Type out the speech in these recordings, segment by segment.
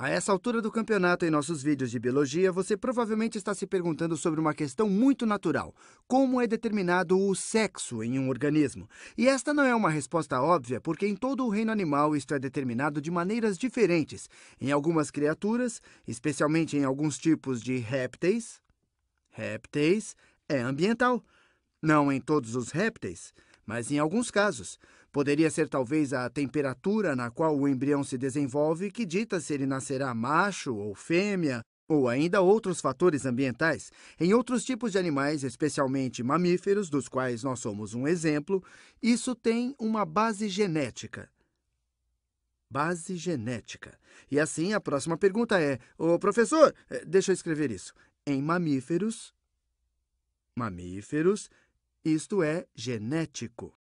A essa altura do campeonato, em nossos vídeos de biologia, você provavelmente está se perguntando sobre uma questão muito natural: como é determinado o sexo em um organismo? E esta não é uma resposta óbvia, porque em todo o reino animal isto é determinado de maneiras diferentes. Em algumas criaturas, especialmente em alguns tipos de répteis, répteis é ambiental. Não em todos os répteis, mas em alguns casos. Poderia ser talvez a temperatura na qual o embrião se desenvolve que dita se ele nascerá macho ou fêmea, ou ainda outros fatores ambientais. Em outros tipos de animais, especialmente mamíferos, dos quais nós somos um exemplo, isso tem uma base genética. Base genética. E assim a próxima pergunta é: Ô professor, eh, deixa eu escrever isso. Em mamíferos, mamíferos, isto é genético.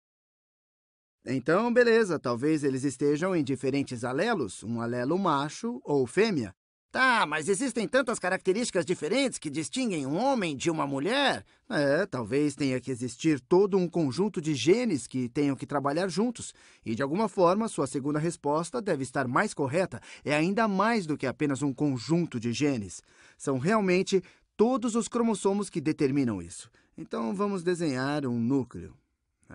Então, beleza, talvez eles estejam em diferentes alelos, um alelo macho ou fêmea. Tá, mas existem tantas características diferentes que distinguem um homem de uma mulher? É, talvez tenha que existir todo um conjunto de genes que tenham que trabalhar juntos. E de alguma forma, sua segunda resposta deve estar mais correta. É ainda mais do que apenas um conjunto de genes. São realmente todos os cromossomos que determinam isso. Então vamos desenhar um núcleo.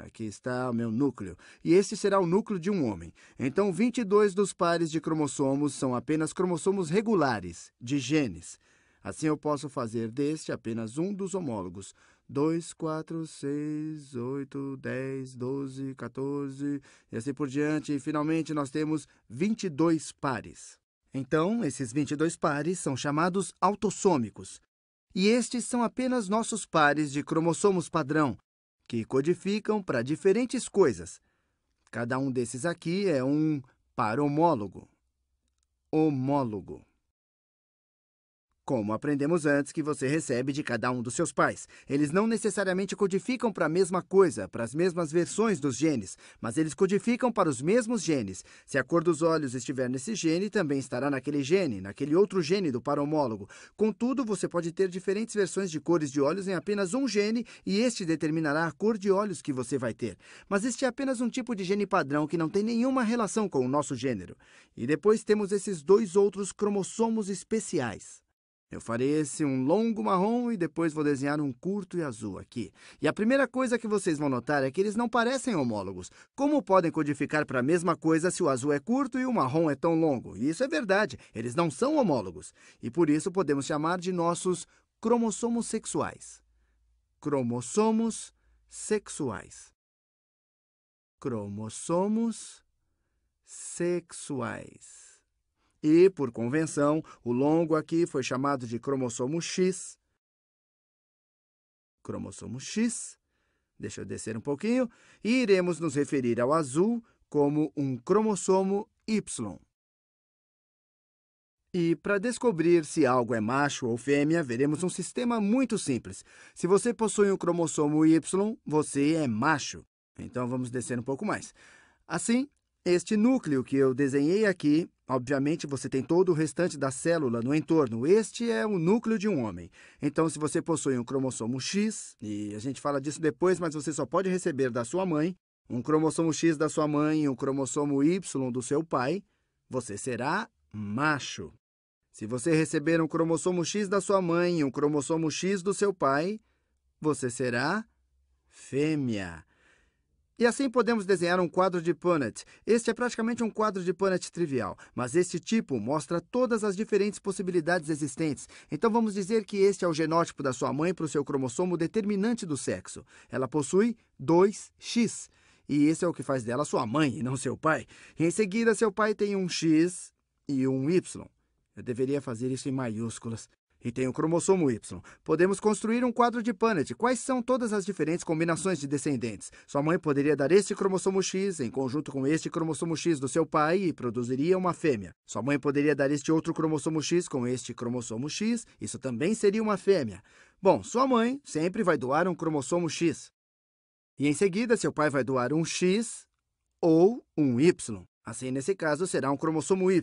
Aqui está o meu núcleo, e este será o núcleo de um homem. Então, 22 dos pares de cromossomos são apenas cromossomos regulares, de genes. Assim, eu posso fazer deste apenas um dos homólogos. 2, 4, 6, 8, 10, 12, 14 e assim por diante. E, finalmente, nós temos 22 pares. Então, esses 22 pares são chamados autossômicos. E estes são apenas nossos pares de cromossomos padrão, que codificam para diferentes coisas. Cada um desses aqui é um paromólogo. Homólogo como aprendemos antes que você recebe de cada um dos seus pais. Eles não necessariamente codificam para a mesma coisa, para as mesmas versões dos genes, mas eles codificam para os mesmos genes. Se a cor dos olhos estiver nesse gene, também estará naquele gene, naquele outro gene do paromólogo. Contudo, você pode ter diferentes versões de cores de olhos em apenas um gene e este determinará a cor de olhos que você vai ter. Mas este é apenas um tipo de gene padrão que não tem nenhuma relação com o nosso gênero. E depois temos esses dois outros cromossomos especiais. Eu farei esse um longo marrom e depois vou desenhar um curto e azul aqui. E a primeira coisa que vocês vão notar é que eles não parecem homólogos. Como podem codificar para a mesma coisa se o azul é curto e o marrom é tão longo? E isso é verdade, eles não são homólogos. E por isso podemos chamar de nossos cromossomos sexuais. Cromossomos sexuais. Cromossomos sexuais. E, por convenção, o longo aqui foi chamado de cromossomo X. Cromossomo X. Deixa eu descer um pouquinho. E iremos nos referir ao azul como um cromossomo Y. E para descobrir se algo é macho ou fêmea, veremos um sistema muito simples. Se você possui um cromossomo Y, você é macho. Então, vamos descer um pouco mais. Assim, este núcleo que eu desenhei aqui, obviamente você tem todo o restante da célula no entorno. Este é o núcleo de um homem. Então, se você possui um cromossomo X, e a gente fala disso depois, mas você só pode receber da sua mãe, um cromossomo X da sua mãe e um cromossomo Y do seu pai, você será macho. Se você receber um cromossomo X da sua mãe e um cromossomo X do seu pai, você será fêmea. E assim podemos desenhar um quadro de Punnett. Este é praticamente um quadro de Punnett trivial, mas este tipo mostra todas as diferentes possibilidades existentes. Então vamos dizer que este é o genótipo da sua mãe para o seu cromossomo determinante do sexo. Ela possui 2x. E esse é o que faz dela sua mãe e não seu pai. E em seguida, seu pai tem um x e um y. Eu deveria fazer isso em maiúsculas e tem o cromossomo Y. Podemos construir um quadro de Punnett. Quais são todas as diferentes combinações de descendentes? Sua mãe poderia dar este cromossomo X em conjunto com este cromossomo X do seu pai e produziria uma fêmea. Sua mãe poderia dar este outro cromossomo X com este cromossomo X. Isso também seria uma fêmea. Bom, sua mãe sempre vai doar um cromossomo X. E em seguida, seu pai vai doar um X ou um Y. Assim, nesse caso, será um cromossomo Y.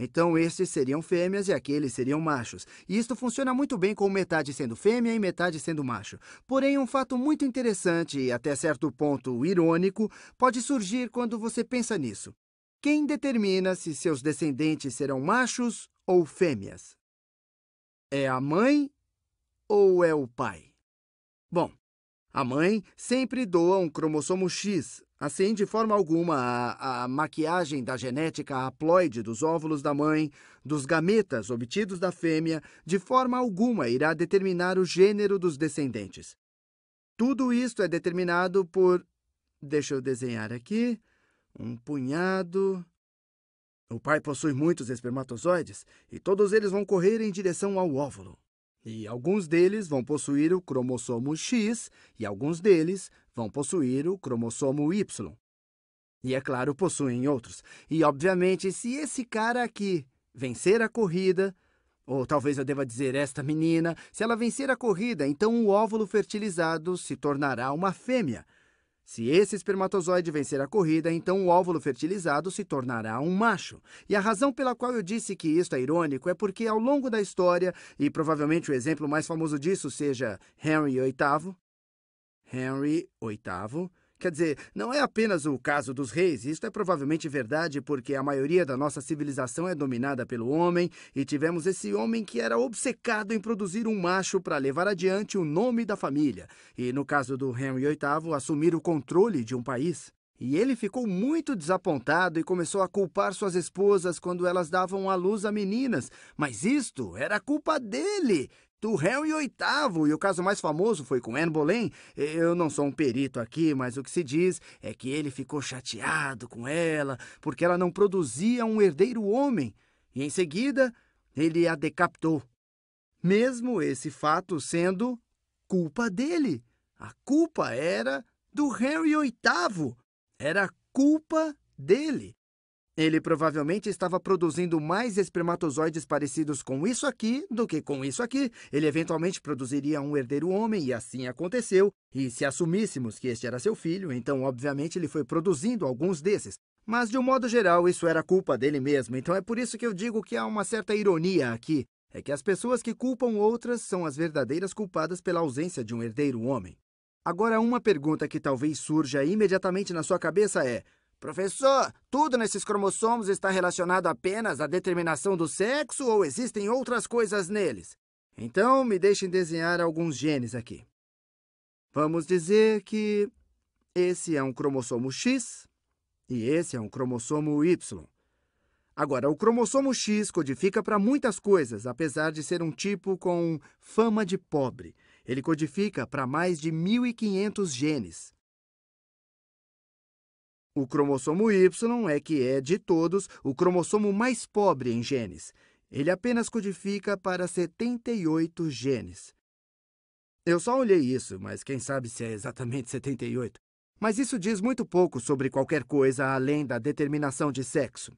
Então, estes seriam fêmeas e aqueles seriam machos. E isto funciona muito bem com metade sendo fêmea e metade sendo macho. Porém, um fato muito interessante e até certo ponto irônico pode surgir quando você pensa nisso. Quem determina se seus descendentes serão machos ou fêmeas? É a mãe ou é o pai? Bom, a mãe sempre doa um cromossomo X Assim, de forma alguma, a, a, maquiagem da genética haploide dos óvulos da mãe, dos gametas obtidos da fêmea, de forma alguma irá determinar o gênero dos descendentes. Tudo isto é determinado por. Deixa eu desenhar aqui. Um punhado. O pai possui muitos espermatozoides e todos eles vão correr em direção ao óvulo. E alguns deles vão possuir o cromossomo X e alguns deles vão possuir o cromossomo Y. E é claro, possuem outros. E, obviamente, se esse cara aqui vencer a corrida, ou talvez eu deva dizer esta menina, se ela vencer a corrida, então o óvulo fertilizado se tornará uma fêmea. Se esse espermatozoide vencer a corrida, então o óvulo fertilizado se tornará um macho. E a razão pela qual eu disse que isto é irônico é porque, ao longo da história, e provavelmente o exemplo mais famoso disso seja Henry VIII, Henry VIII. Quer dizer, não é apenas o caso dos reis, isto é provavelmente verdade porque a maioria da nossa civilização é dominada pelo homem e tivemos esse homem que era obcecado em produzir um macho para levar adiante o nome da família e, no caso do Henry VIII, assumir o controle de um país. E ele ficou muito desapontado e começou a culpar suas esposas quando elas davam à luz a meninas. Mas isto era culpa dele! do réu e oitavo, e o caso mais famoso foi com Anne Boleyn. Eu não sou um perito aqui, mas o que se diz é que ele ficou chateado com ela, porque ela não produzia um herdeiro homem, e em seguida ele a decapitou. Mesmo esse fato sendo culpa dele. A culpa era do Henry VIII. Era culpa dele. Ele provavelmente estava produzindo mais espermatozoides parecidos com isso aqui do que com isso aqui. Ele eventualmente produziria um herdeiro homem, e assim aconteceu. E se assumíssemos que este era seu filho, então, obviamente, ele foi produzindo alguns desses. Mas, de um modo geral, isso era culpa dele mesmo, então é por isso que eu digo que há uma certa ironia aqui. É que as pessoas que culpam outras são as verdadeiras culpadas pela ausência de um herdeiro homem. Agora, uma pergunta que talvez surja imediatamente na sua cabeça é: Professor, tudo nesses cromossomos está relacionado apenas à determinação do sexo ou existem outras coisas neles? Então, me deixem desenhar alguns genes aqui. Vamos dizer que esse é um cromossomo X e esse é um cromossomo Y. Agora, o cromossomo X codifica para muitas coisas, apesar de ser um tipo com fama de pobre. Ele codifica para mais de 1.500 genes. O cromossomo Y é que é, de todos, o cromossomo mais pobre em genes. Ele apenas codifica para 78 genes. Eu só olhei isso, mas quem sabe se é exatamente 78. Mas isso diz muito pouco sobre qualquer coisa além da determinação de sexo.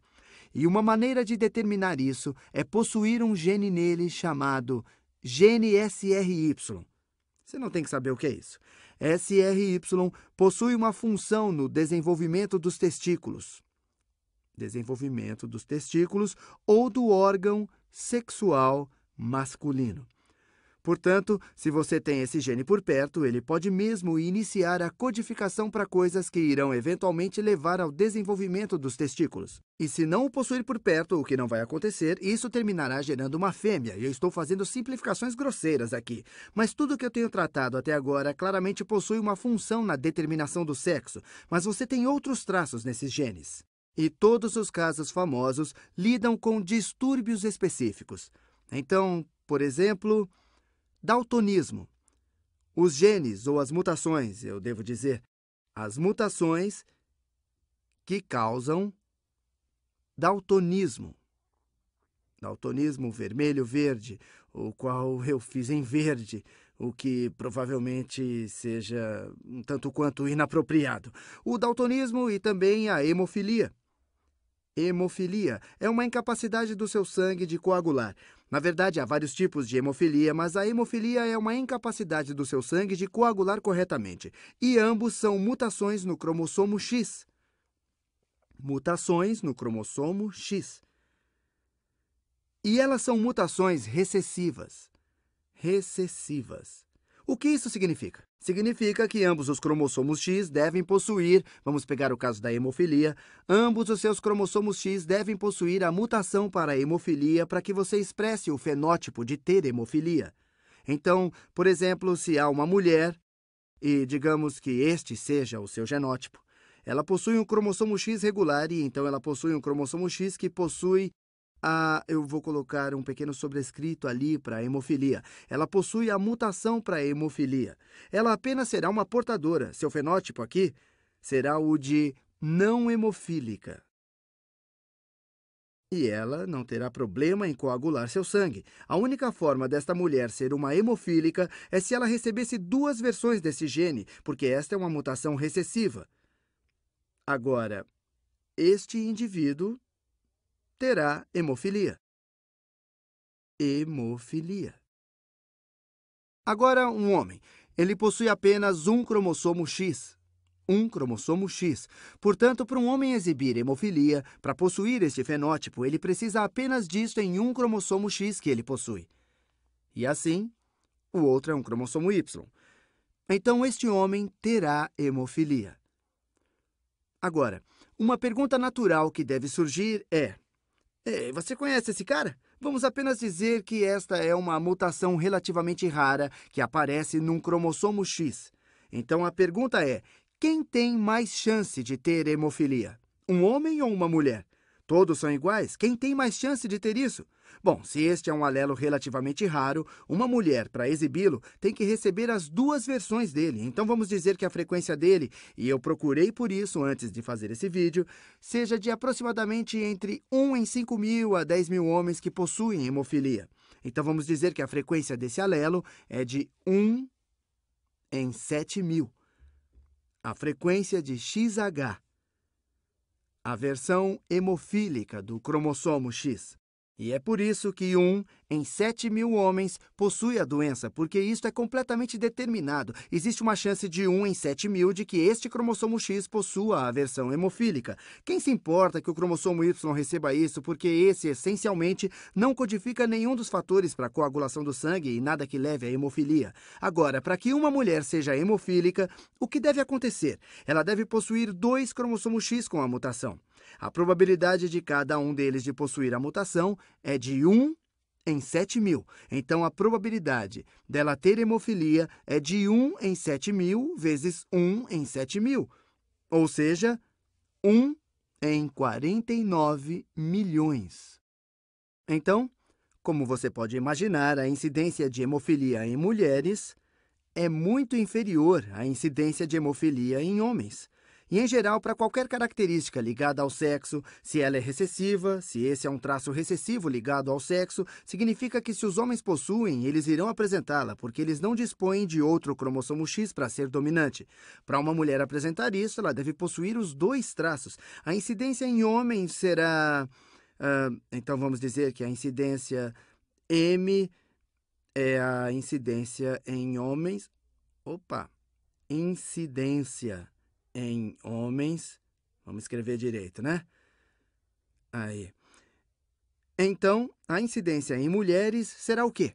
E uma maneira de determinar isso é possuir um gene nele chamado gene SRY. Você não tem que saber o que é isso. SRY possui uma função no desenvolvimento dos testículos, desenvolvimento dos testículos ou do órgão sexual masculino. Portanto, se você tem esse gene por perto, ele pode mesmo iniciar a codificação para coisas que irão eventualmente levar ao desenvolvimento dos testículos. E se não o possuir por perto, o que não vai acontecer, isso terminará gerando uma fêmea. E eu estou fazendo simplificações grosseiras aqui. Mas tudo que eu tenho tratado até agora claramente possui uma função na determinação do sexo. Mas você tem outros traços nesses genes. E todos os casos famosos lidam com distúrbios específicos. Então, por exemplo, Daltonismo. Os genes ou as mutações, eu devo dizer, as mutações que causam daltonismo. Daltonismo vermelho-verde, o qual eu fiz em verde, o que provavelmente seja um tanto quanto inapropriado. O daltonismo e também a hemofilia. Hemofilia é uma incapacidade do seu sangue de coagular. Na verdade, há vários tipos de hemofilia, mas a hemofilia é uma incapacidade do seu sangue de coagular corretamente. E ambos são mutações no cromossomo X. Mutações no cromossomo X. E elas são mutações recessivas. Recessivas. O que isso significa? Significa que ambos os cromossomos X devem possuir, vamos pegar o caso da hemofilia, ambos os seus cromossomos X devem possuir a mutação para a hemofilia para que você expresse o fenótipo de ter hemofilia. Então, por exemplo, se há uma mulher, e digamos que este seja o seu genótipo, ela possui um cromossomo X regular e então ela possui um cromossomo X que possui ah, eu vou colocar um pequeno sobrescrito ali para hemofilia. Ela possui a mutação para hemofilia. Ela apenas será uma portadora. Seu fenótipo aqui será o de não hemofílica. E ela não terá problema em coagular seu sangue. A única forma desta mulher ser uma hemofílica é se ela recebesse duas versões desse gene, porque esta é uma mutação recessiva. Agora, este indivíduo terá hemofilia. Hemofilia. Agora, um homem. Ele possui apenas um cromossomo X. Um cromossomo X. Portanto, para um homem exibir hemofilia, para possuir este fenótipo, ele precisa apenas disto em um cromossomo X que ele possui. E assim, o outro é um cromossomo Y. Então, este homem terá hemofilia. Agora, uma pergunta natural que deve surgir é: Ei, você conhece esse cara? Vamos apenas dizer que esta é uma mutação relativamente rara que aparece num cromossomo X. Então a pergunta é: quem tem mais chance de ter hemofilia? Um homem ou uma mulher? Todos são iguais? Quem tem mais chance de ter isso? Bom, se este é um alelo relativamente raro, uma mulher, para exibi-lo, tem que receber as duas versões dele. Então vamos dizer que a frequência dele, e eu procurei por isso antes de fazer esse vídeo, seja de aproximadamente entre 1 em 5 mil a 10 mil homens que possuem hemofilia. Então vamos dizer que a frequência desse alelo é de 1 em 7 mil. A frequência de XH a versão hemofílica do cromossomo X. E é por isso que um em sete mil homens possui a doença, porque isto é completamente determinado. Existe uma chance de um em sete mil de que este cromossomo X possua a versão hemofílica. Quem se importa que o cromossomo Y receba isso, porque esse, essencialmente, não codifica nenhum dos fatores para a coagulação do sangue e nada que leve à hemofilia. Agora, para que uma mulher seja hemofílica, o que deve acontecer? Ela deve possuir dois cromossomos X com a mutação. A probabilidade de cada um deles de possuir a mutação é de 1 em 7 mil. Então, a probabilidade dela ter hemofilia é de 1 em 7 mil vezes 1 em 7 mil, ou seja, 1 em 49 milhões. Então, como você pode imaginar, a incidência de hemofilia em mulheres é muito inferior à incidência de hemofilia em homens e, em geral, para qualquer característica ligada ao sexo. Se ela é recessiva, se esse é um traço recessivo ligado ao sexo, significa que se os homens possuem, eles irão apresentá-la, porque eles não dispõem de outro cromossomo X para ser dominante. Para uma mulher apresentar isso, ela deve possuir os dois traços. A incidência em homens será. Uh, então vamos dizer que a incidência M é a incidência em homens. Opa! Incidência em homens. Vamos escrever direito, né? Aí. Então, a incidência em mulheres será o quê?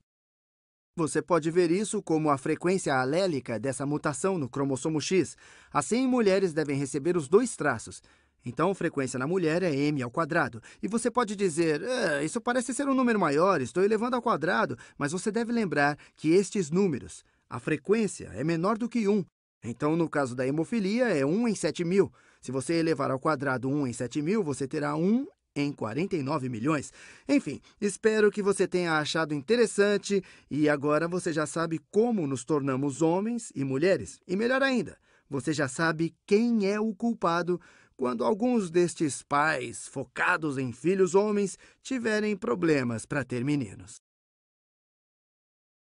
Você pode ver isso como a frequência alélica dessa mutação no cromossomo X. Assim, mulheres devem receber os dois traços. Então, frequência na mulher é m ao quadrado. E você pode dizer, é, isso parece ser um número maior, estou elevando ao quadrado, mas você deve lembrar que estes números, a frequência é menor do que 1 então, no caso da hemofilia, é 1 em 7 mil. Se você elevar ao quadrado 1 em 7 mil, você terá 1 em 49 milhões. Enfim, espero que você tenha achado interessante e agora você já sabe como nos tornamos homens e mulheres. E melhor ainda, você já sabe quem é o culpado quando alguns destes pais focados em filhos homens tiverem problemas para ter meninos.